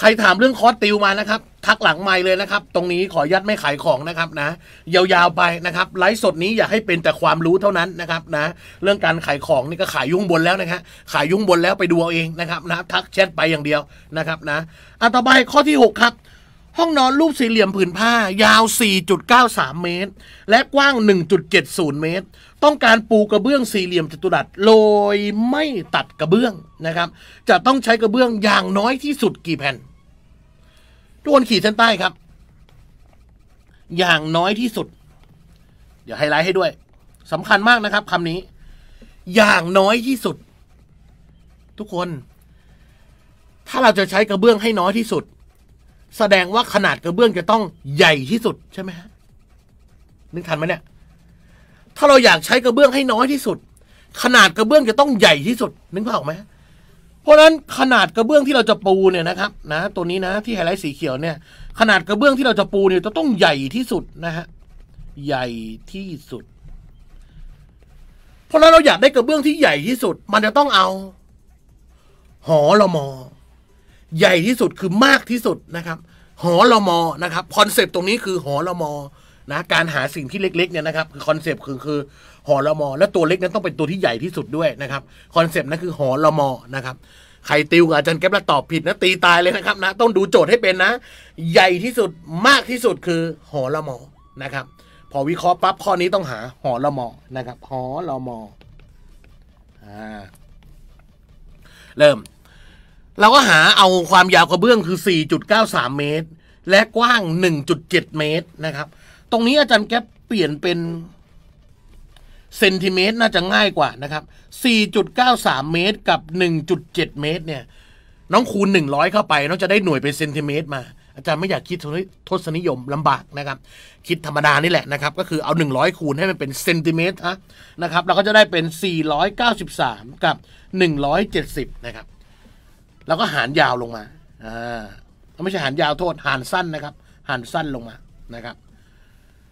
ใครถามเรื่องคอร์สติวมานะครับ ทักหลังไมเลยนะครับ ตรงนี้ขอยัดไม่ขายของนะครับนะยาวๆไปนะครับไลฟ์สดนี้อยากให้เป็นแต่ความรู้เท่านั้นนะครับนะเรื่องการขายของนี่ก็ขายยุ่งบนแล้วนะฮะขายยุ่งบนแล้วไปดูเอาเองนะครับนะทักแชทไปอย่างเดียวนะครับนะอันต่อไปข้อที่ 6 ครับ ห้องนอนรูปสี่เหลี่ยมผืนผ้า ยาว 4.93 เมตร และกว้าง 1.70 เมตร ต้องการปูกระเบื้องสี่เหลี่ยมจัตุรัสโดยไม่ตัดกระเบื้องนะครับจะต้องใช้กระเบื้องอย่างน้อยที่สุดกี่แผ่นทุกคนขีดเส้นใต้ครับ อย่างน้อยที่สุด เดี๋ยวไฮไลท์ให้ด้วยสำคัญมากนะครับคำนี้ อย่างน้อยที่สุด ทุกคน ถ้าเราจะใช้กระเบื้องให้น้อยที่สุด แสดงว่าขนาดกระเบื้องจะต้องใหญ่ที่สุดใช่ไหมฮะนึกทันไหมเนี่ยถ้าเราอยากใช้กระเบื้องให้น้อยที่สุด ขนาดกระเบื้องจะต้องใหญ่ที่สุด นึกภาพออกไหมพราะฉะนั้นขนาดกระเบื้องที่เราจะปูเนี่ยนะครับ นะ ตัวนี้นะ ที่ไฮไลท์สีเขียวเนี่ยขนาดกระเบื้องที่เราจะปูเนี่ย จะต้องใหญ่ที่สุดนะฮะใหญ่ที่สุด เพราะนั้นเราอยากได้กระเบื้องที่ใหญ่ที่สุด มันจะต้องเอาหอลมอใหญ่ที่สุดคือมากที่สุดนะครับหอลมอนะครับคอนเซปต์ตรงนี้คือหอลมอนะการหาสิ่งที่เล็กๆเนี่ยนะครับคือคอนเซปต์คือคือ หอละมอ และตัวเล็กนั้นต้องเป็นตัวที่ใหญ่ที่สุดด้วยนะครับคอนเซปต์นั้นคือหอละมอนะครับใครติวกับอาจารย์แก๊ปแล้วตอบผิดนะตีตายเลยนะครับ นะต้องดูโจทย์ให้เป็นนะ ใหญ่ที่สุดมากที่สุดคือ หอละมอนะครับ พอวิเคราะห์ปั๊บข้อนี้ต้องหาหอละมอนะครับหอละมอเริ่ม เราก็หาเอาความยาวกระเบื้องคือ 4.93 เมตร และกว้าง1.7เมตรนะครับตรงนี้อาจารย์แก๊ปเปลี่ยนเป็นเซนติเมตรน่าจะง่ายกว่านะครับ 4.93 เมตร กับ 1.7 เมตร เนี่ย น้องคูณ 100 เข้าไปน้องจะได้หน่วยเป็นเซนติเมตร มา อาจารย์ไม่อยากคิดทศนิยมลำบากนะครับ คิดธรรมดานี่แหละนะครับ ก็คือเอา 100 คูณให้มันเป็นเซนติเมตรนะครับ เราก็จะได้เป็น 493 กับ 170 นะครับ แล้วก็หารยาวลงมาอ่าไม่ใช่หารยาวโทษ หารสั้นนะครับ หารสั้นลงมา นะครับ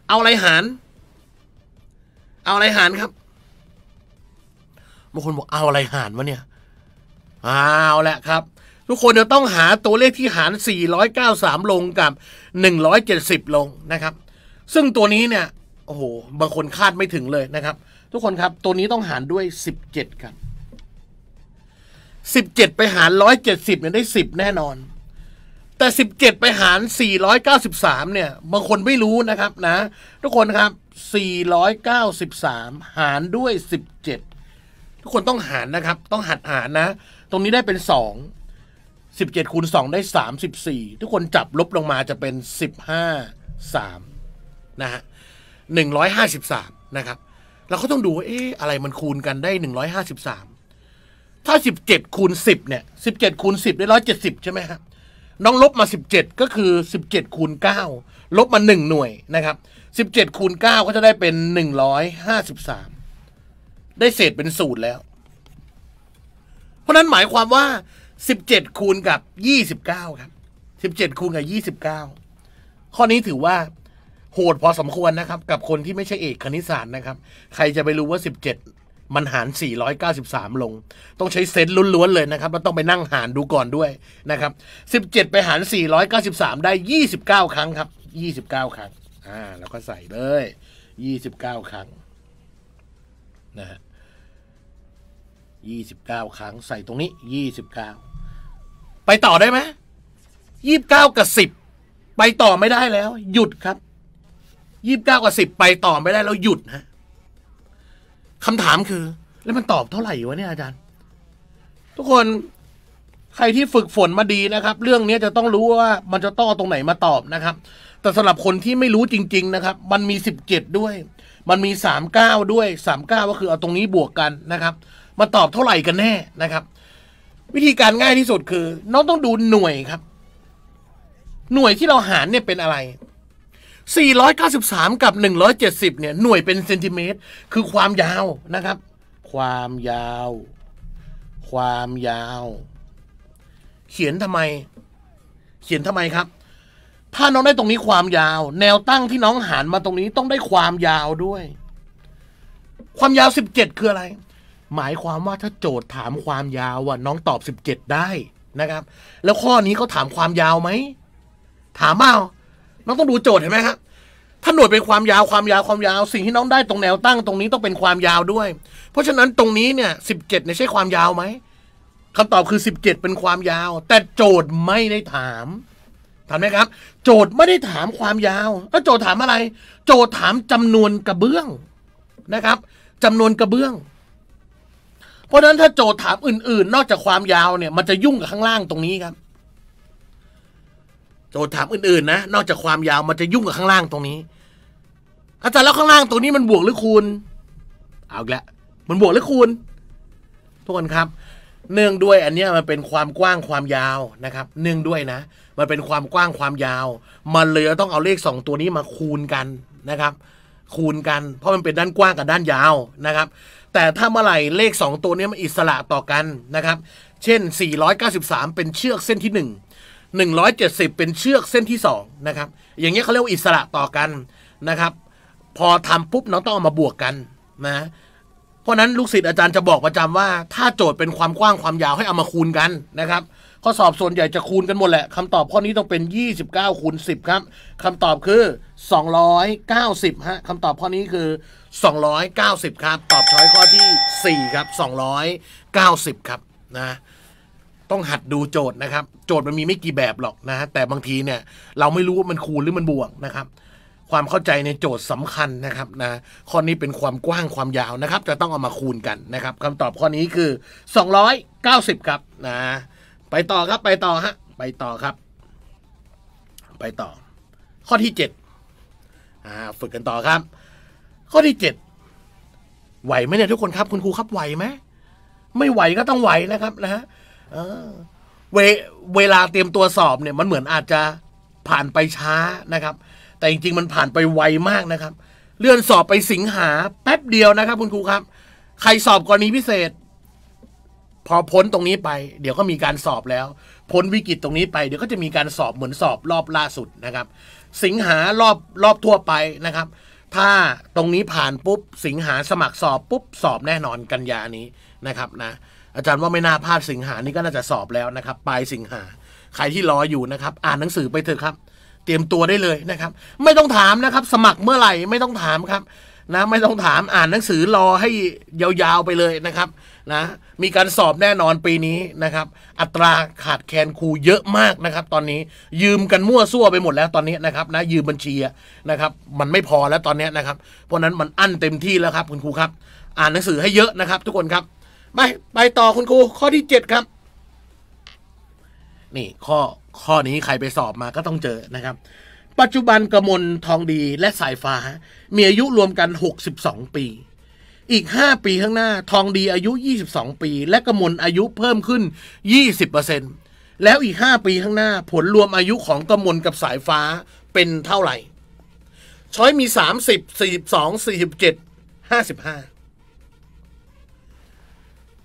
เอาอะไรหาร เอาอะไรหารครับ บางคนบอกเอาอะไรหารวะเนี่ยเอาแหละครับ ทุกคนจะต้องหาตัวเลขที่หาร 493 ลงกับ 170 ลงนะครับ ซึ่งตัวนี้เนี่ย โอ้โห บางคนคาดไม่ถึงเลยนะครับ ทุกคนครับ ตัวนี้ต้องหารด้วย 17 กัน 17 ไปหาร 170เนี่ยได้ 10 แน่นอนแต่ 17 ไปหาร 493 เนี่ย บางคนไม่รู้นะครับนะทุกคนครับ 493 หารด้วย 17 ทุกคนต้องหารนะครับ ต้องหัดหารนะ ตรงนี้ได้เป็น 2 17 คูณ 2ได้ 34 ทุกคนจับลบลงมาจะเป็น 15 3นะฮะ153นะครับเราก็ต้องดูว่าเอ๊ะอะไรมันคูณกันได้ 153 ถ้า 17 คูณ 10 เนี่ย 17 คูณ 10 ได้ 170 ใช่ไหมครับน้องลบมา 17 ก็คือ 17คูณ9ลบมา1หน่วยนะครับ 17คูณ9ก็จะได้เป็น 153 ได้เศษเป็นสูตรแล้ว เพราะนั้นหมายความว่า 17คูณกับ 29 ครับ 17คูณกับ 29 ข้อนี้ถือว่าโหดพอสมควรนะครับกับคนที่ไม่ใช่เอกคณิตศาสตร์นะครับใครจะไปรู้ว่า 17มันหาร493 ลง ต้องใช้เซตล้วนๆเลยนะครับ แล้วต้องไปนั่งหารดูก่อนด้วยนะครับ 17 ไปหาร493 ได้ 29 ครั้งครับ 29 ครั้ง อ่า แล้วก็ใส่เลย 29 ครั้ง นะฮะ 29 ครั้ง ใส่ตรงนี้ 29 ไปต่อได้ไหม29 กับ 10 ไปต่อไม่ได้แล้ว หยุดครับ 29 กับ 10 ไปต่อไม่ได้แล้วหยุดฮะคำถามคือ แล้วมันตอบเท่าไหร่วะเนี่ยอาจารย์ ทุกคนใครที่ฝึกฝนมาดีนะครับ เรื่องนี้จะต้องรู้ว่ามันจะต้องตรงไหนมาตอบนะครับ แต่สำหรับคนที่ไม่รู้จริง ๆนะครับ มันมีสิบเจ็ดด้วย มันมีสามเก้าด้วยสามเก้าก็คือ เอาตรงนี้บวกกันนะครับมาตอบเท่าไหร่กันแน่นะครับ วิธีการง่ายที่สุดคือ น้องต้องดูหน่วยครับ หน่วยที่เราหารเนี่ยเป็นอะไร493 กับ 170เนี่ยหน่วยเป็นเซนติเมตร คือความยาวนะครับ ความยาว ความยาว เขียนทำไม เขียนทำไมครับ ถ้าน้องได้ตรงนี้ความยาว แนวตั้งที่น้องหารมาตรงนี้ต้องได้ความยาวด้วย ความยาว 17 คืออะไร หมายความว่าถ้าโจทย์ถามความยาวอ่ะ น้องตอบ 17 ได้นะครับ แล้วข้อนี้เขาถามความยาวไหม ถามเปล่าน้องต้องดูโจทย์เห็นไหมฮะถ้าหน่วยเป็นความยาวความยาวความยาว สิ่งที่น้องได้ตรงแนวตั้งตรงนี้ต้องเป็นความยาวด้วย เพราะฉะนั้นตรงนี้เนี่ยสิบเจ็ดเนี่ยใช่ความยาวไหมคำตอบคือสิบเจ็ดเป็นความยาว แต่โจทย์ไม่ได้ถาม ถามไหมครับ โจทย์ไม่ได้ถามความยาวแล้วโจทย์ถามอะไร โจทย์ถามจำนวนกระเบื้องนะครับ จำนวนกระเบื้อง เพราะฉะนั้นถ้าโจทย์ถามอื่นๆ นอกจากความยาวเนี่ย มันจะยุ่งกับข้างล่างตรงนี้ครับจทย์ถามอื่นๆนะนอกจากความยาวมันจะยุ่งกับข้างล่างตรงนี้ อาจารย์แล้วข้างล่างตรงนี้มันบวกหรือคูณเอาละมันบวกหรือคูณทุกคนครับเนื่องด้วยอันนี้มันเป็นความกว้างความยาวนะครับ เนื่องด้วยนะ มันเป็นความกว้างความยาว มันเลยต้องเอาเลข 2 ตัวนี้มาคูณกันนะครับ คูณกัน เพราะมันเป็นด้านกว้างกับด้านยาวนะครับ แต่ถ้าเมื่อไหร่เลข 2 ตัวนี้มันอิสระต่อกันนะครับ เช่น 493 เป็นเชือกเส้นที่ 1 170 เป็นเชือกเส้นที่2นะครับ อย่างเงี้ยเขาเรียกว่าอิสระต่อกันนะครับ พอทำปุ๊บน้องต้องเอามาบวกกันนะ เพราะนั้นลูกศิษย์อาจารย์จะบอกประจำว่าถ้าโจทย์เป็นความกว้างความยาวให้เอามาคูณกันนะครับ ข้อสอบส่วนใหญ่จะคูณกันหมดแหละ คำตอบข้อนี้ต้องเป็น 29คูณ10ครับ คำตอบคือ 290ฮะคำตอบข้อนี้คือ 290 ครับ ตอบช้อยข้อที่ 4 ครับ 290 ครับนะต้องหัดดูโจทย์นะครับ โจทย์มันมีไม่กี่แบบหรอกนะฮะแต่บางทีเนี่ย เราไม่รู้ว่ามันคูณหรือมันบวกนะครับ ความเข้าใจในโจทย์สำคัญนะครับนะข้อนี้เป็นความกว้างความยาวนะครับ จะต้องเอามาคูณกันนะครับ คำตอบข้อนี้คือ 290ครับนะ ไปต่อครับไปต่อฮะไปต่อครับ ไปต่อ ข้อที่7อ่าฝึกกันต่อครับ ข้อที่ 7 ไหวไหมเนี่ยทุกคนครับ คุณครูครับไหวไหมไม่ไหวก็ต้องไหวนะครับนะฮะเวเวลาเตรียมตัวสอบเนี่ยมันเหมือนอาจจะผ่านไปช้านะครับ แต่จริงๆมันผ่านไปไวมากนะครับ เลื่อนสอบไปสิงหาแป๊บเดียวนะครับ คุณครูครับ ใครสอบกรณีพิเศษ พอพ้นตรงนี้ไป เดี๋ยวก็มีการสอบแล้วพ้นวิกฤตตรงนี้ไปเดี๋ยวก็จะมีการสอบเหมือนสอบ รอบล่าสุดนะครับ สิงหารอบรอบทั่วไปนะครับ ถ้าตรงนี้ผ่านปุ๊บสิงหาสมัครสอบปุ๊บสอบแน่นอนกันยานี้นะครับนะอาจารย์ว่าไม่น่าพลาดสิงหานี่ก็น่าจะสอบแล้วนะครับ ปลายสิงหาใครที่รออยู่นะครับ อ่านหนังสือไปเถอะครับ เตรียมตัวได้เลยนะครับ ไม่ต้องถามนะครับสมัครเมื่อไหร่ไม่ต้องถามครับนะไม่ต้องถามอ่านหนังสือรอให้ยาวๆ ไปเลยนะครับนะมีการสอบแน่นอนปีนี้นะครับ อัตราขาดแคลนครูเยอะมากนะครับ ตอนนี้ยืมกันมั่วซั่วไปหมดแล้วตอนนี้นะครับนะยืมบัญชีนะครับมันไม่พอแล้วตอนนี้นะครับ เพราะนั้นมันอั้นเต็มที่แล้วครับคุณครูครับ อ่านหนังสือให้เยอะนะครับ ทุกคนครับไปไปต่อคุณครูข้อที่เจ็ดครับ นี่ข้อข้อนี้ใครไปสอบมาก็ต้องเจอนะครับ ปัจจุบันกระมล ทองดีและสายฟ้า มีอายุรวมกัน 62 ปี อีก 5 ปีข้างหน้าทองดีอายุ 22 ปี และกระมลอายุเพิ่มขึ้น 20%แล้วอีก 5 ปีข้างหน้าผลรวมอายุของกระมลกับสายฟ้าเป็นเท่าไหร่ ช้อยมี 30 42 47 55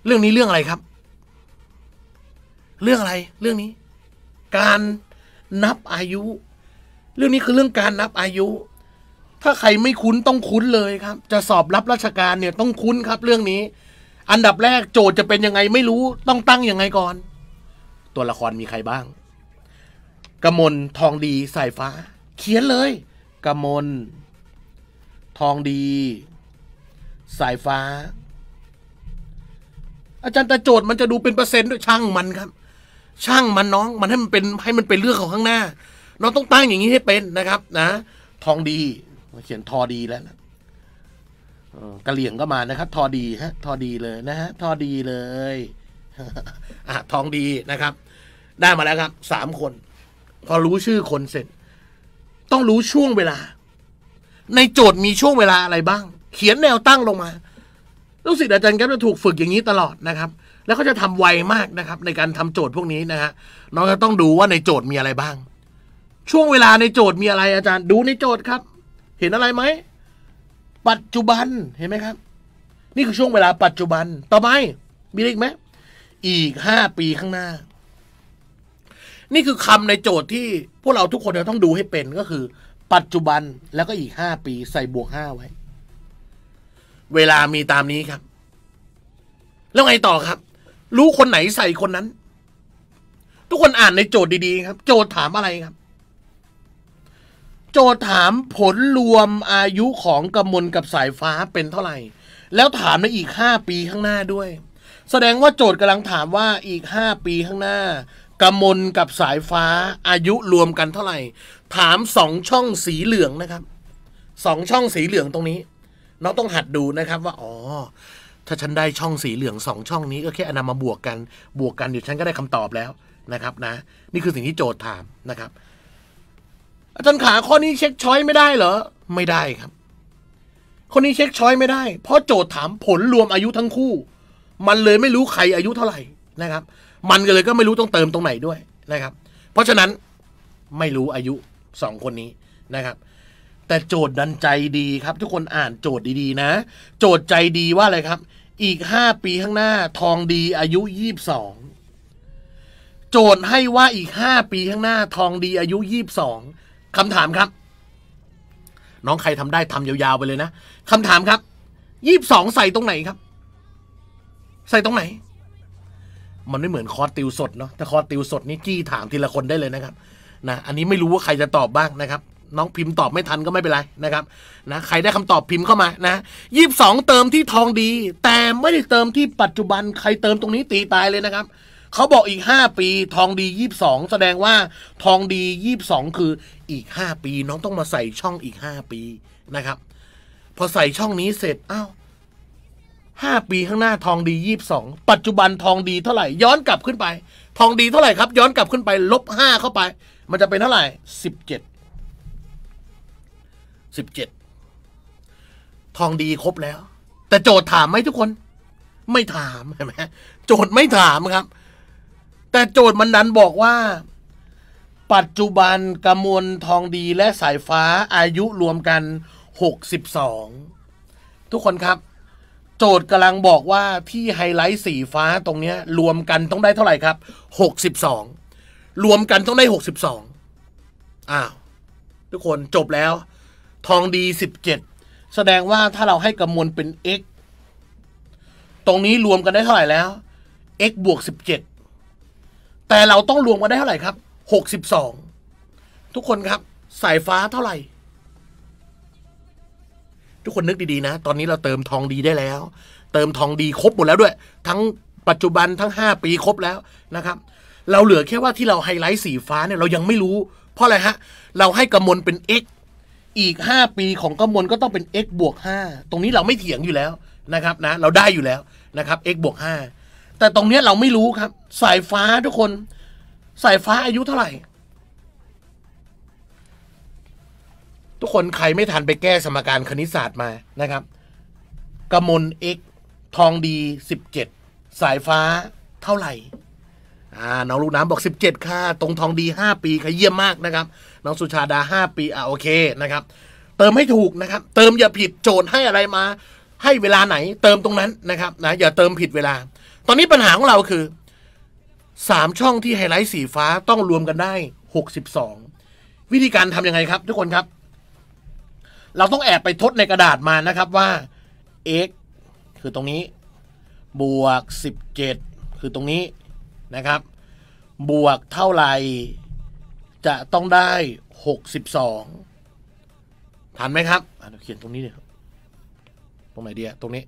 เรื่องนี้เรื่องอะไรครับ เรื่องอะไร เรื่องนี้ การนับอายุ เรื่องนี้คือเรื่องการนับอายุ ถ้าใครไม่คุ้น ต้องคุ้นเลยครับ จะสอบรับราชการเนี่ยต้องคุ้นครับ เรื่องนี้ อันดับแรกโจทย์จะเป็นยังไงไม่รู้ต้องตั้งยังไงก่อน ตัวละครมีใครบ้าง กมลทองดี สายฟ้า เขียนเลย กมลทองดี สายฟ้าอาจารย์แต่โจทย์มันจะดูเป็นเปอร์เซ็นต์ด้วยช่างมันครับ ช่างมันน้องมันให้มันเป็นให้มันเป็นเรื่องของข้างหน้าน้องต้องตั้งอย่างนี้ให้เป็นนะครับ นะทองดีเขียนทอดีแล้วนะกระเหลี่ยงก็มานะครับ ทอดีฮะทอดีเลยนะฮะทอดีเลยอ่ะทองดีนะครับ ได้มาแล้วครับสามคน พอรู้ชื่อคนเสร็จ ต้องรู้ช่วงเวลา ในโจทย์มีช่วงเวลาอะไรบ้าง เขียนแนวตั้งลงมาลูกศิษย์อาจารย์แก๊ปจะถูกฝึกอย่างนี้ตลอดนะครับ แล้วเขาจะทำไวมากนะครับ ในการทำโจทย์พวกนี้นะฮะน้องจะต้องดูว่าในโจทย์มีอะไรบ้าง ช่วงเวลาในโจทย์มีอะไรอาจารย์ ดูในโจทย์ครับ เห็นอะไรไหมปัจจุบันเห็นไหมครับ นี่คือช่วงเวลาปัจจุบันต่อไปมีอีกไหมอีกห้าปีข้างหน้า นี่คือคำในโจทย์ที่พวกเราทุกคนจะต้องดูให้เป็นก็คือ ปัจจุบันแล้วก็อีกห้าปีใส่บวกห้าไว้เวลามีตามนี้ครับ แล้วไงต่อครับ รู้คนไหนใส่คนนั้น ทุกคนอ่านในโจทย์ดีๆ ครับ โจทย์ถามอะไรครับ โจทย์ถามผลรวมอายุของกำมลกับสายฟ้าเป็นเท่าไหร่ แล้วถามในอีกห้าปีข้างหน้าด้วย แสดงว่าโจทย์กำลังถามว่าอีกห้าปีข้างหน้ากำมลกับสายฟ้า อายุรวมกันเท่าไหร่ ถามสองช่องสีเหลืองนะครับ สองช่องสีเหลืองตรงนี้เราต้องหัดดูนะครับ ว่าอ๋อถ้าฉันได้ช่องสีเหลืองสองช่องนี้ก็แค่อนามาบวกกันบวกกันเดี๋ยวฉันก็ได้คำตอบแล้วนะครับ นะ นี่คือสิ่งที่โจทย์ถามนะครับอาจารย์ขาข้อนี้เช็คช้อยไม่ได้เหรอไม่ได้ครับคนนี้เช็คช้อยไม่ได้ เพราะโจทย์ถามผลรวมอายุทั้งคู่ มันเลยไม่รู้ใครอายุเท่าไหร่นะครับ มันก็เลยก็ไม่รู้ต้องเติมตรงไหนด้วยนะครับ เพราะฉะนั้นไม่รู้อายุสองคนนี้นะครับแต่ โจทย์ดันใจดีครับ ทุกคนอ่านโจทย์ดีๆนะโจทย์ใจดีว่าอะไรครับ อีกห้าปีข้างหน้า ทองดีอายุยี่สิบสองโจทย์ให้ว่าอีกห้าปีข้างหน้า ทองดี อายุยี่สิบสองคำถามครับ น้องใครทำได้ทำยาวๆไปเลยนะคำถามครับยี่สิบสองใส่ตรงไหนครับ ใส่ตรงไหน มันไม่เหมือนคอร์สติวสดเนาะแต่คอร์สติวสดนี่จี้ถามทีละคนได้เลยนะครับนะอันนี้ไม่รู้ว่าใครจะ ตอบบ้างนะครับน้องพิมพ์ตอบไม่ทันก็ไม่เป็นไรนะครับ นะ ใครได้คำตอบพิมพ์เข้ามา นะยี่สองเติมที่ทองดี แต่ไม่ได้เติมที่ปัจจุบัน ใครเติมตรงนี้ตีตายเลยนะครับ เขาบอกอีก 5 ปีทองดี 22 แสดงว่าทองดี 22 คืออีก 5 ปี น้องต้องมาใส่ช่องอีก 5 ปีนะครับ พอใส่ช่องนี้เสร็จอ้าวาปีข้างหน้าทองดี 22 ปัจจุบันทองดีเท่าไหร่ ย้อนกลับขึ้นไป ทองดีเท่าไหร่ครับ ย้อนกลับขึ้นไป ลบ 5 เข้าไป มันจะเป็นเท่าไหร่ 17สิบเจ็ดทองดีครบแล้ว แต่โจทย์ถามไหมทุกคน ไม่ถามเห็นไหมโจทย์ไม่ถามครับ แต่โจทย์มันนันบอกว่า ปัจจุบันกระมวลทองดีและสายฟ้าอายุรวมกันหกสิบสองทุกคนครับ โจทย์กำลังบอกว่าที่ไฮไลท์สีฟ้าตรงนี้รวมกันต้องได้เท่าไหร่ครับหกสิบสองรวมกันต้องได้หกสิบสองอ้าวทุกคนจบแล้วทองดีสิบเจ็ดแสดงว่าถ้าเราให้กำมวลเป็น x ตรงนี้รวมกันได้เท่าไหร่แล้ว x บวกสิบเจ็ดแต่เราต้องรวมกันได้เท่าไหร่ครับหกสิบองทุกคนครับสายฟ้าเท่าไหร่ ทุกคนนึกดีๆนะ ตอนนี้เราเติมทองดีได้แล้ว เติมทองดีครบหมดแล้วด้วย ทั้งปัจจุบันทั้ง5ปีครบแล้วนะครับเราเหลือแค่ว่าที่เราไฮไลท์สีฟ้าเนี่ยเรายังไม่รู้ เพราะอะไรฮะเราให้กำมลเป็น x อีก 5 ปีของกมวลก็ต้องเป็น x บวก 5 ตรงนี้เราไม่เถียงอยู่แล้วนะครับนะเราได้อยู่แล้วนะครับ x บวก 5 แต่ตรงนี้เราไม่รู้ครับ สายฟ้าทุกคนสายฟ้าอายุเท่าไหร่ ทุกคนใครไม่ทันไปแก้สมการคณิตศาสตร์มานะครับ กมล x ทองดี17 สายฟ้าเท่าไหร่อ่าน้องลูกน้ำบอก17 ค่ะตรงทองดี 5 ปีค่ะเยี่ยมมากนะครับน้องสุชาดา 5 ปี อ่ะ โอเคนะครับ เติมให้ถูกนะครับ เติมอย่าผิดโจทย์ให้อะไรมา ให้เวลาไหน เติมตรงนั้นนะครับนะอย่าเติมผิดเวลา ตอนนี้ปัญหาของเราคือ 3 ช่องที่ไฮไลท์สีฟ้าต้องรวมกันได้ 62 วิธีการทำยังไงครับทุกคนครับ เราต้องแอบไปทดในกระดาษมานะครับว่า x คือตรงนี้ บวก 17 คือตรงนี้นะครับ บวกเท่าไหร่จะต้องได้หกสิบสองทันไหมครับ อ่าเขียนตรงนี้เดียตรงไหนดีอะตรงนี้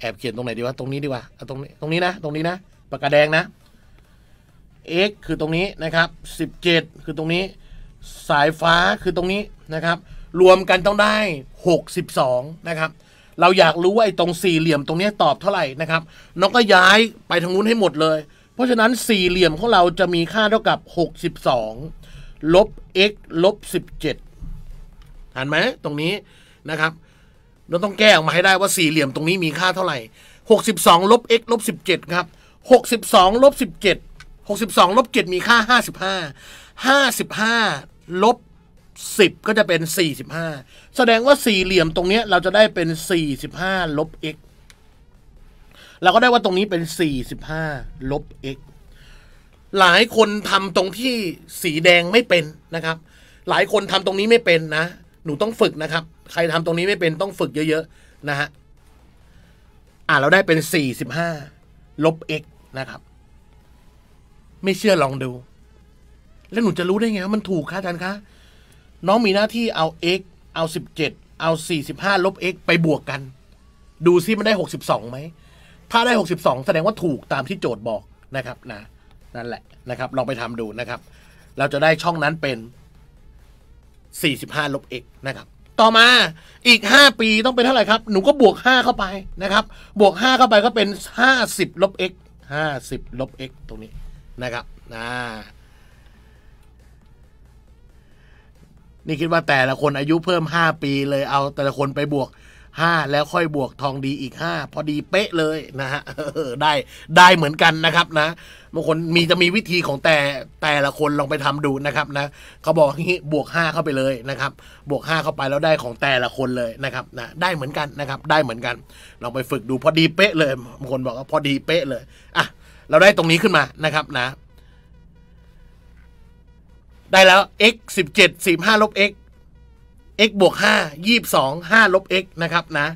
แอบเขียนตรงไหนดีวะ ตรงนี้ดีวะตรงนี้ ตรงนี้นะ ตรงนี้นะปากกาแดงนะ x คือตรงนี้นะครับสิบเจ็ดคือตรงนี้ สายฟ้า คือตรงนี้นะครับ รวมกันต้องได้หกสสิบองนะครับ เราอยากรู้ว่าไอ้ตรงสี่เหลี่ยมตรงนี้ตอบเท่าไหร่นะครับ น้องก็ย้ายไปทางนู้นให้หมดเลยเพราะฉะนั้นสี่เหลี่ยมของเราจะมีค่าเท่ากับ 62 ลบ x ลบ 17ห็นไหมตรงนี้นะครับ เราต้องแก้ออกมาให้ได้ว่าสี่เหลี่ยมตรงนี้มีค่าเท่าไหร่ 62 ลบ x ลบ 17 ครับ 62 ลบ 17 62 ลบ 7 มีค่า 55 55 ลบ 10 ก็จะเป็น 45 แสดงว่าสี่เหลี่ยมตรงนี้เราจะได้เป็น 45 ลบ x เราก็ได้ว่าตรงนี้เป็น45ลบ x หลายคนทำตรงที่สีแดงไม่เป็นนะครับ หลายคนทำตรงนี้ไม่เป็นนะ หนูต้องฝึกนะครับ ใครทำตรงนี้ไม่เป็นต้องฝึกเยอะ ๆ นะฮะอ่าเราได้เป็น45ลบ x นะครับ ไม่เชื่อลองดู แล้วหนูจะรู้ได้ไงว่ามันถูกคะอาจารย์คะ น้องมีหน้าที่เอา x เอา17เอา45ลบ x ไปบวกกัน ดูซิมันได้ 62ไหมถ้าได้ 62 แสดงว่าถูกตามที่โจทย์บอกนะครับนะนั่นแหละนะครับลองไปทำดูนะครับ เราจะได้ช่องนั้นเป็น 45ลบ x นะครับต่อมาอีก 5 ปีต้องเป็นเท่าไหร่ครับหนูก็บวก 5 เข้าไปนะครับ บวก 5 เข้าไปก็เป็น 50ลบ x 50ลบ x ตรงนี้นะครับนะนี่คิดว่าแต่ละคนอายุเพิ่ม 5 ปีเลย เอาแต่ละคนไปบวก5 แล้วค่อยบวกทองดีอีก 5 พอดีเป๊ะเลยนะฮะได้ได้เหมือนกันนะครับนะบางคนมีจะมีวิธีของแต่แต่ละคนลองไปทำดูนะครับนะเขาบอกงี้บวก 5 เข้าไปเลยนะครับบวก 5 เข้าไปแล้วได้ของแต่ละคนเลยนะครับนะได้เหมือนกันนะครับได้เหมือนกันลองไปฝึกดูพอดีเป๊ะเลยบางคนบอกว่าพอดีเป๊ะเลยอ่ะเราได้ตรงนี้ขึ้นมานะครับนะได้แล้ว x 17 45ลบ x x บวก 5 22 5ลบ x นะครับ นะ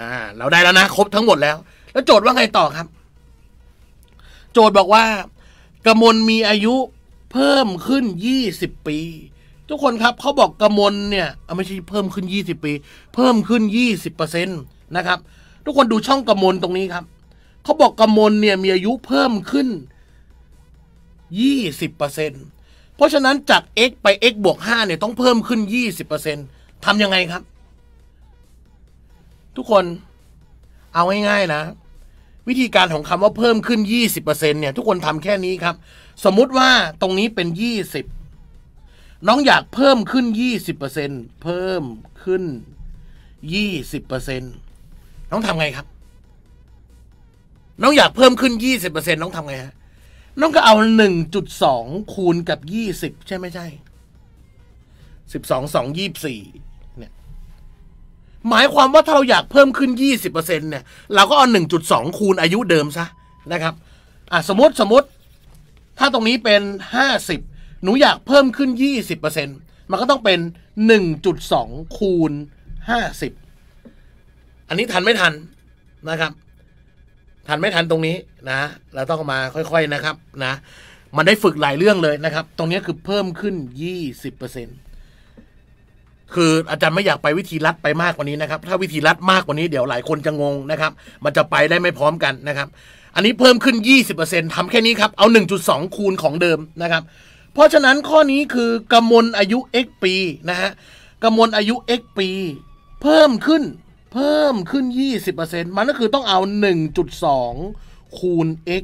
อ่าเราได้แล้วนะ ครบทั้งหมดแล้ว แล้วโจทย์ว่าไงต่อครับ โจทย์บอกว่า กมลมีอายุเพิ่มขึ้น 20 ปี ทุกคนครับเขาบอกกมลเนี่ยไม่ใช่เพิ่มขึ้น 20 ปี เพิ่มขึ้น 20%นะครับ ทุกคนดูช่องกมลตรงนี้ครับ เขาบอกกมลเนี่ยมีอายุเพิ่มขึ้น 20%เพราะฉะนั้นจาก x ไป x บวก5เนี่ยต้องเพิ่มขึ้น 20%ทำยังไงครับ ทุกคนเอาง่ายๆนะ วิธีการของคำว่าเพิ่มขึ้น 20%เนี่ย ทุกคนทำแค่นี้ครับ สมมุติว่าตรงนี้เป็น 20 น้องอยากเพิ่มขึ้น 20%เพิ่มขึ้น 20%น้องทำไงครับ น้องอยากเพิ่มขึ้น 20%น้องทำไงฮะน้องก็เอา 1.2คูณกับ 20 ใช่ไม่ใช่12 2 24หมายความว่าถ้าเราอยากเพิ่มขึ้น 20%เนี่ยเราก็เอา 1.2 คูณอายุเดิมซะนะครับอ่ะสมมติสมมติ ถ้าตรงนี้เป็น 50 หนูอยากเพิ่มขึ้น 20%มันก็ต้องเป็น 1.2คูณ50 อันนี้ทันไม่ทันนะครับ ทันไม่ทันตรงนี้นะเราต้องมาค่อยๆนะครับนะมันได้ฝึกหลายเรื่องเลยนะครับตรงนี้คือเพิ่มขึ้น 20%คืออาจารย์ไม่อยากไปวิธีลัด ไปมากกว่านี้นะครับถ้าวิธีลัดมากกว่านี้เดี๋ยวหลายคนจะงงนะครับมันจะไปได้ไม่พร้อมกันนะครับอันนี้เพิ่มขึ้น 20%ทำแค่นี้ครับเอา 1.2 คูณของเดิมนะครับเพราะฉะนั้นข้อนี้คือกำมลอายุ x ปีนะฮะกำมลอายุ x ปี เพิ่มขึ้นเพิ่มขึ้น 20%มันก็คือต้องเอา 1.2 คูณ x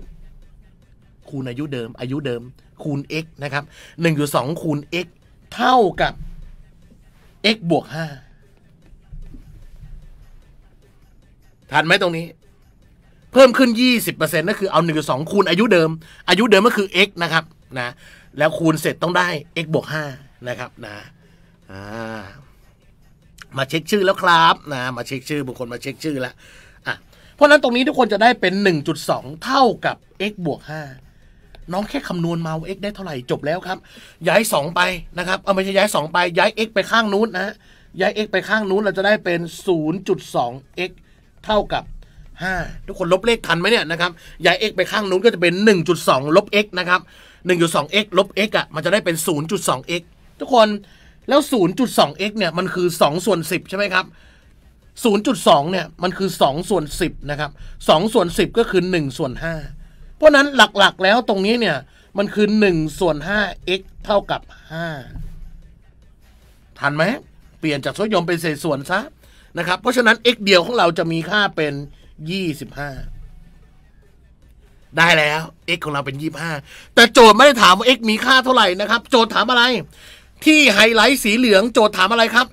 คูณอายุเดิมอายุเดิมคูณ x นะครับ 1.2 คูณ x เท่ากับ x บวกห้าทันไหมตรงนี้ เพิ่มขึ้น 20%นั่นคือ เอา1นึ่งสองคูณอายุเดิม อายุเดิมก็คือ x นะครับ นะ แล้วคูณเสร็จต้องได้ x บวก5นะครับ นะอ่ามาเช็คชื่อแล้วครับ นะ มาเช็คชื่อ บุคคลมาเช็คชื่อแล้วอ่ะเพราะนั้นตรงนี้ทุกคนจะได้เป็น 1.2 เท่ากับ x บวก 5น้องแค่คำนวณมาว่า x ได้เท่าไหร่จบแล้วครับย้าย 2 ไปนะครับเอาไม่ใช่ย้าย 2 ไป ย้าย x ไปข้างนู้นนะย้าย x ไปข้างนู้นเราจะได้เป็น 0.2x เท่ากับ5ทุกคนลบเลขทันไหมเนี่ยนะครับย้าย x ไปข้างนู้นก็จะเป็น 1.2ลบ x นะครับ 1.2x ลบ x อ่ะมันจะได้เป็น 0.2x ทุกคนแล้ว 0.2x เนี่ยมันคือ2ส่วน10ใช่ไหมครับ0.2เนี่ยมันคือ2ส่วน10นะครับ2ส่วน10 ก็คือ1ส่วน5เพราะนั้นหลักๆแล้วตรงนี้เนี่ยมันคือหนึ่งส่วนห้า x เท่ากับห้าทันไหมเปลี่ยนจากส่วนยมเป็นเศษส่วนซะนะครับ เพราะฉะนั้น x เดียวของเราจะมีค่าเป็นยี่สิบห้าได้แล้ว x ของเราเป็นยี่บห้าแต่โจทย์ไม่ได้ถามว่า x มีค่าเท่าไหร่นะครับ โจทย์ถามอะไร ที่ไฮไลท์สีเหลืองโจทย์ถามอะไรครับ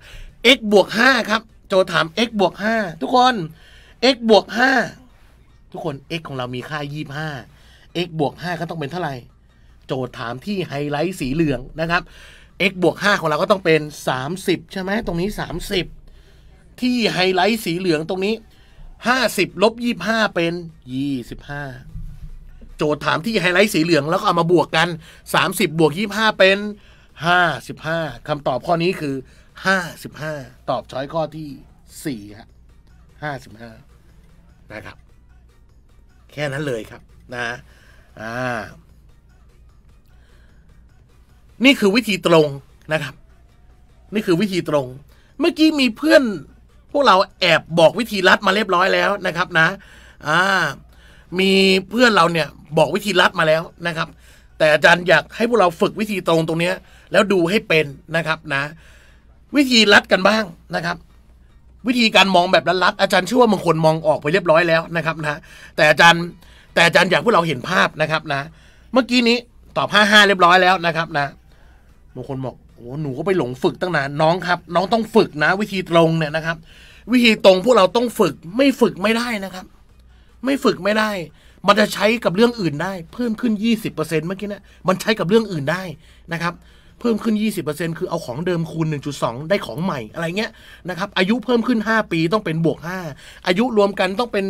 x บวกห้าครับ โจทย์ถาม x บวกห้าทุกคน x บวกห้าทุกคน x ของเรามีค่ายี่บห้า x บวก 5 ก็ต้องเป็นเท่าไหร่โจทย์ถามที่ไฮไลท์สีเหลืองนะครับ x บวก 5 ของเราก็ต้องเป็น 30 ใช่ไหม ตรงนี้ 30 ที่ไฮไลท์สีเหลืองตรงนี้ 50 ลบ 25 เป็น 25 โจทย์ถามที่ไฮไลท์สีเหลืองแล้วก็เอามาบวกกัน 30 บวก 25 เป็น 55 คำตอบข้อนี้คือ 55 ตอบช้อยข้อที่4ับ 55 นะครับ แค่นั้นเลยครับ นะา นี่คือวิธีตรงนะครับ นี่คือวิธีตรง เมื่อกี้มีเพื่อน พวกเราแอบบอกวิธีรัดมาเรียบร้อยแล้วนะครับนะอ่ามีเพื่อนเราเนี่ยบอกวิธีรัดมาแล้วนะครับ แต่อาจารย์อยากให้พวกเราฝึกวิธีตรงตรงนี้แล้วดูให้เป็นนะครับนะ วิธีรัดกันบ้างนะครับ วิธีการมองแบบรัดดอาจารย์เชื่อว่าบางคนมองออกไปเรียบร้อยแล้วนะครับนะแต่อาจารย์แต่อาจารย์อยากพวกเราเห็นภาพนะครับนะ เมื่อกี้นี้ตอบห้าห้าเรียบร้อยแล้วนะครับนะ บางคนบอก โอ้หนูก็ไปหลงฝึกตั้งนาน น้องครับน้องต้องฝึกนะ วิธีตรงเนี่ยนะครับวิธีตรงพวกเราต้องฝึกไม่ฝึกไม่ได้นะครับ ไม่ฝึกไม่ได้ มันจะใช้กับเรื่องอื่นได้เพิ่มขึ้น 20%เมื่อกี้นะมันใช้กับเรื่องอื่นได้นะครับ เพิ่มขึ้น 20%คือเอาของเดิมคูณ 1.2 ได้ของใหม่อะไรเงี้ยนะครับ อายุเพิ่มขึ้น 5 ปีต้องเป็นบวก5อายุรวมกันต้องเป็น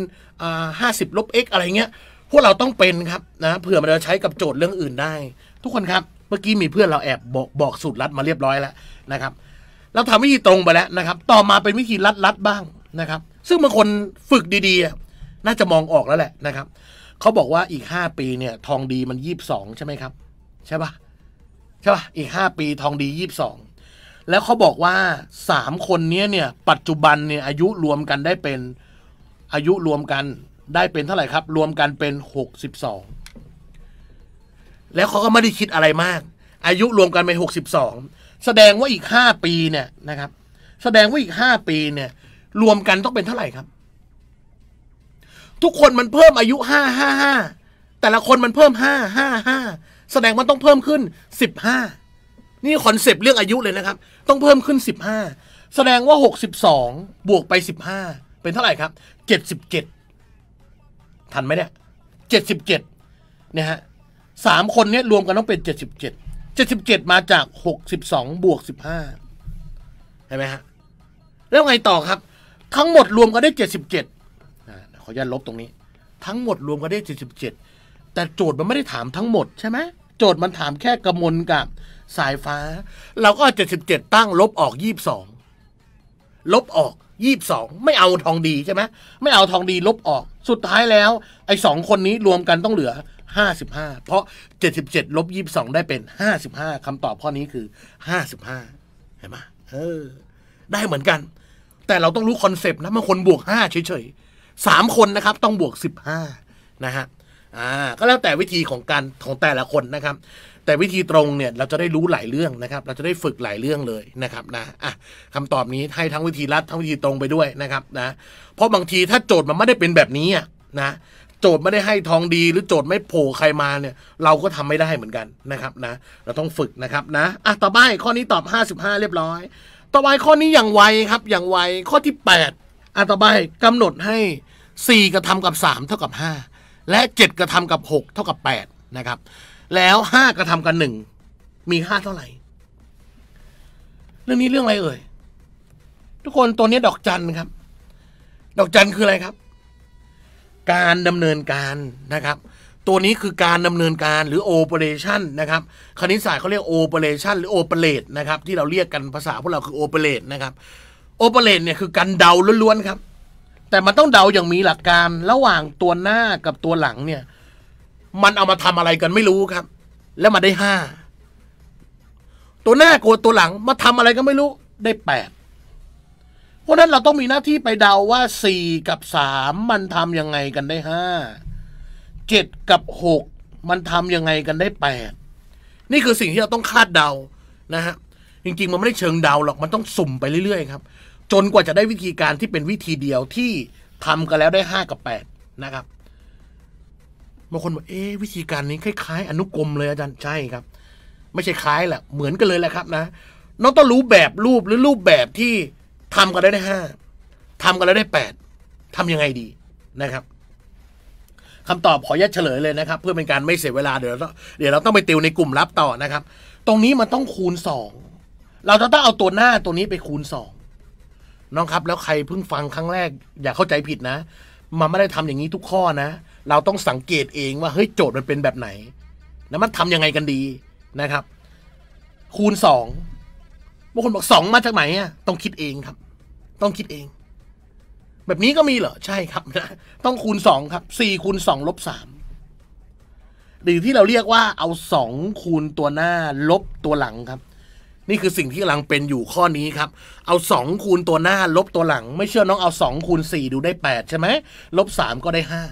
50ลบ x อะไรเงี้ยพวกเราต้องเป็นครับนะเผื่อมันจะใช้กับโจทย์เรื่องอื่นได้ ทุกคนครับเมื่อกี้มีเพื่อนเราแอบบอกบอกสูตรลัดมาเรียบร้อยแล้วนะครับ เราทำวิธีตรงไปแล้วนะครับต่อมาเป็นวิธีลัดลัดบ้างนะครับ ซึ่งบางคนฝึกดีๆน่าจะมองออกแล้วแหละนะครับเขาบอกว่าอีก 5 ปีเนี่ยทองดีมันยีสบองใช่ไหมครับใช่ปะใช่ปะอีก 5 ปีทองดียีสบองแล้วเขาบอกว่า 3 คนนี้เนี่ยปัจจุบันเนี่ยอายุรวมกันได้เป็นอายุรวมกันได้เป็นเท่าไหร่ครับ รวมกันเป็นหกสสิบองแล้วเขาก็ไม่ได้คิดอะไรมาก อายุรวมกันเป็นองแสดงว่าอีกห้าปีเนี่ยนะครับ แสดงว่าอีกห้าปีเนี่ย รวมกันต้องเป็นเท่าไหร่ครับ ทุกคนมันเพิ่มอายุหห้้าาห้าแต่ละคนมันเพิ่มหห้้าาห้าแสดงว่าต้องเพิ่มขึ้นสิบห้านี่คอนเซปต์เรื่องอายุเลยนะครับ ต้องเพิ่มขึ้นสิบห้าแสดงว่าหกสิบสองบวกไปสิบห้าเป็นเท่าไหร่ครับเเจจ็ดสิบ็ดทันไหมเนี่ยเจ็ดสิบเจ็ดนี่ยฮะสามคนเนี้ยรวมกันต้องเป็นเจ็ดสิบเจ็ดเจ็ดสิบเจ็ดมาจากหกสิบสองบวกสิบห้าเห็นไหมฮะ แล้วไงต่อครับ ทั้งหมดรวมกันได้เจ็ดสิบเจ็ดขาจะลบตรงนี้ ทั้งหมดรวมกันได้เจ็ดสิบเจ็ดแต่โจทย์มันไม่ได้ถามทั้งหมดใช่ไหมโจทย์มันถามแค่กระมวลกับสายฟ้า เราก็เเจ็ดสิบเจ็ดตั้งลบออกยี่สิบสองลบออกยี่บสองไม่เอาทองดีใช่ไหมไม่เอาทองดีลบออก สุดท้ายแล้ว ไอ้สองคนนี้รวมกันต้องเหลือห้าสิบห้าเพราะเจ็ดสิบเจ็ดลบยี่บสองได้เป็นห้าสิบห้าคำตอบข้อนี้คือห้าสิบห้าเห็นไหมเออได้เหมือนกัน แต่เราต้องรู้คอนเซปต์นะบางคนบวกห้าเฉยๆสามคนนะครับ ต้องบวกสิบห้านะฮะอ่าก็แล้วแต่วิธีของการของแต่ละคนนะครับแต่วิธีตรงเนี่ยเราจะได้รู้หลายเรื่องนะครับ เราจะได้ฝึกหลายเรื่องเลยนะครับนะอ่ะคำตอบนี้ให้ทั้งวิธีลัดทั้งวิธีตรงไปด้วยนะครับนะเพราะบางทีถ้าโจทย์มันไม่ได้เป็นแบบนี้นะโจทย์ไม่ได้ให้ทองดีหรือโจทย์ไม่โผล่ใครมาเนี่ยเราก็ทำไม่ได้เหมือนกันนะครับนะเราต้องฝึกนะครับนะอ่ะต่อไปข้อนี้ตอบ55เรียบร้อย ต่อไปข้อนี้อย่างไวครับอย่างไวข้อที่ 8อ่ะต่อไปกำหนดให้ 4กระทำกับ3เท่ากับ5และ 7กระทำกับ6เท่ากับ8นะครับแล้วห้ากระทำกันหนึ่งมีค่าเท่าไหร่ เรื่องนี้เรื่องอะไรเอ่ยทุกคนตัวนี้ดอกจันครับ ดอกจันคืออะไรครับ การดำเนินการนะครับตัวนี้คือการดำเนินการหรือโอเปอเรชันนะครับคณิตศาสตร์เขาเรียกโอเปอเรชันหรือโอเปเรตนะครับ ที่เราเรียกกันภาษาพวกเราคือโอเปเรตนะครับโอเปเรตเนี่ยคือการเดาล้วนๆครับแต่มันต้องเดาอย่างมีหลักการระหว่างตัวหน้ากับตัวหลังเนี่ยมันเอามาทำอะไรกันไม่รู้ครับ แล้วมาได้ห้าตัวหน้ากลัวตัวหลังมาทำอะไรก็ไม่รู้ได้แปดเพราะนั้นเราต้องมีหน้าที่ไปเดาว่าสี่กับสามมันทำยังไงกันได้ห้าเจ็ดกับหกมันทำยังไงกันได้แปดนี่คือสิ่งที่เราต้องคาดเดานะฮะจริงๆมันไม่ได้เชิงเดาหรอกมันต้องสุ่มไปเรื่อยๆ ครับ จนกว่าจะได้วิธีการที่เป็นวิธีเดียวที่ทำกันแล้วได้ห้ากับแปดนะครับบางคนบอกเอ๊วิธีการนี้คล้าย ๆ อนุกรมเลยอาจารย์ใช่ครับ ไม่ใช่คล้ายแหละเหมือนกันเลยแหละครับนะน้องต้องรู้แบบรูปหรือรูปแบบที่ทำกัน้ได้ห้าทำกันแล้วได้แปดทำยังไงดีนะครับคำตอบขอยัดเฉลยเลยนะครับ เพื่อเป็นการไม่เสียเวลาเดี๋ยวเราเดี๋ยวเราต้องไปติวในกลุ่มรับต่อนะครับ ตรงนี้มันต้องคูณสองเราจะต้องเอาตัวหน้าตัวนี้ไปคูณสองน้องครับแล้วใครเพิ่งฟังครั้งแรก อย่าเข้าใจผิดนะ มันไม่ได้ทำอย่างนี้ทุกข้อนะเราต้องสังเกตเองว่าเฮ้ยโจทย์มันเป็นแบบไหน แล้วมันทํำยังไงกันดีนะครับ คูณสองบางคนบอกสองมาจากไหนอ่ะต้องคิดเองครับ ต้องคิดเอง แบบนี้ก็มีเหรอ ใช่ครับนะต้องคูณสองครับสี่คูณสองลบสามหรือที่เราเรียกว่า เอาสองคูณตัวหน้า ลบตัวหลังครับ นี่คือสิ่งที่กำลังเป็นอยู่ข้อนี้ครับ เอาสองคูณตัวหน้า ลบตัวหลัง ไม่เชื่อน้องเอาสองคูณสี่ดูได้แปดใช่ไหมลบสามก็ได้ห้า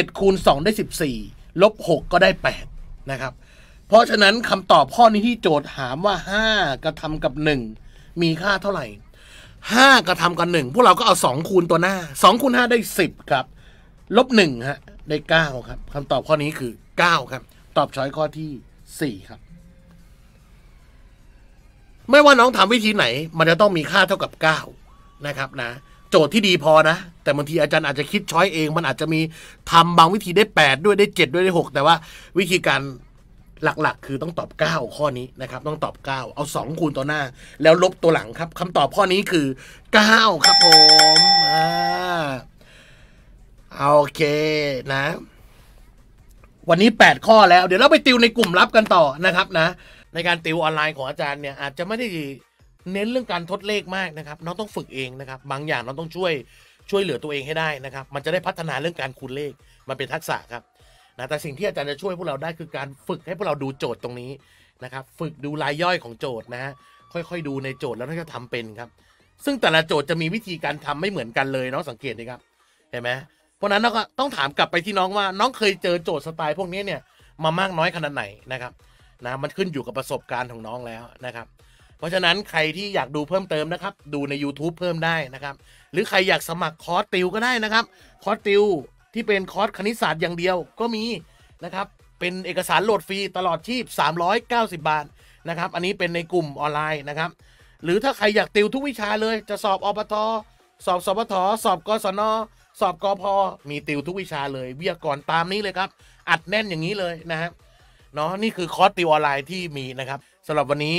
7คูณ2ได้ 14 ลบ 6 ก็ได้8นะครับเพราะฉะนั้นคำตอบข้อนี้ที่โจทย์ถามว่า 5กระทำกับ 1 มีค่าเท่าไหร่ 5กระทำกับ1พวกเราก็เอา2คูณตัวหน้า2คูณ5ได้ 10ครับ ลบ1ฮะได้ 9ครับคำตอบข้อนี้คือ 9 ครับ ตอบช้อยข้อที่ 4 ครับ ไม่ว่าน้องทำวิธีไหน มันจะต้องมีค่าเท่ากับ9นะครับนะโจทย์ที่ดีพอนะแต่บางทีอาจารย์อาจจะคิดช้อยเอง มันอาจจะมีทำบางวิธีได้ 8 ด้วยได้ 7 ด้วยได้6แต่ว่าวิธีการหลักๆ คือต้องตอบ 9 ข้อนี้นะครับ ต้องตอบ 9 เอา 2 คูณตัวหน้า แล้วลบตัวหลังครับคำตอบข้อนี้คือ 9 ครับผมอโอเคนะ วันนี้ 8 ข้อแล้ว เดี๋ยวเราไปติวในกลุ่มลับกันต่อนะครับนะในการติวออนไลน์ของอาจารย์เนี่ยอาจจะไม่ได้เน้นเรื่องการทดเลขมากนะครับน้องต้องฝึกเองนะครับ บางอย่างน้องต้องช่วยช่วยเหลือตัวเองให้ได้นะครับ มันจะได้พัฒนาเรื่องการคูณเลขมันเป็นทักษะครับนะแต่สิ่งที่อาจารย์จะช่วยพวกเราได้คือการฝึกให้พวกเราดูโจทย์ตรงนี้นะครับ ฝึกดูรายย่อยของโจทย์นะฮะค่อยๆ ดูในโจทย์แล้วนจะทำเป็นครับ ซึ่งแต่ละโจทย์จะมีวิธีการทำไม่เหมือนกันเลยน้องสังเกตดีครับ เห็นไหมเพราะนั้นเราก็ต้องถามกลับไปที่น้องว่าน้องเคยเจอโจทย์สไตล์ พวกนี้เนี่ยมามากน้อยขนาดไหนนะครับนะมันขึ้นอยู่กับประสบการณ์ของน้องแล้วนะครับราะฉะนั้นใครที่อยากดูเพิ่มเติมนะครับดูใน YouTube เพิ่มได้นะครับ หรือใครอยากสมัครคอร์สติวก็ได้นะครับคอร์สติวที่เป็นคอร์สคณิตศาสตร์อย่างเดียวก็มีนะครับเป็นเอกสารโหลดฟรีตลอดชีพ390 บาทนะครับอันนี้เป็นในกลุ่มออนไลน์นะครับ หรือถ้าใครอยากติวทุกวิชาเลย จะสอบอบตสอบสอบทสอบกศนสอบกอพอมีติวทุกวิชาเลยวิทยากรตามนี้เลยครับอัดแน่นอย่างนี้เลยนะครับเนาะนี่คือคอร์สติวออนไลน์ที่มีนะครับสำหรับวันนี้